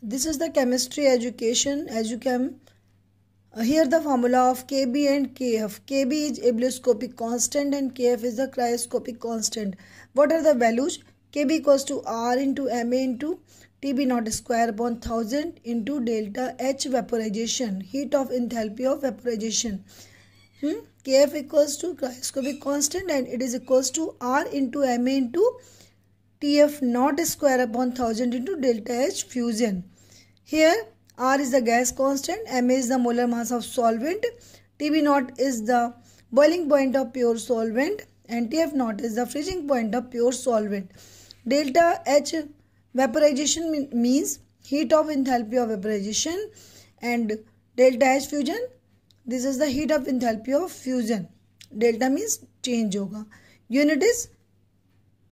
This is the chemistry education as you can here the formula of Kb and Kf. Kb is ebullioscopic constant and Kf is the cryoscopic constant. What are the values? Kb equals to R into Ma into Tb naught square upon 1000 into delta H vaporization, heat of enthalpy of vaporization. Hmm? Kf equals to cryoscopic constant and it is equals to R into Ma into T F not square upon thousand into delta H fusion here R is the gas constant M is the molar mass of solvent T B not is the boiling point of pure solvent and T F not is the freezing point of pure solvent delta H vaporization means heat of enthalpy of vaporization and delta H fusion this is the heat of enthalpy of fusion delta means change होगा unit is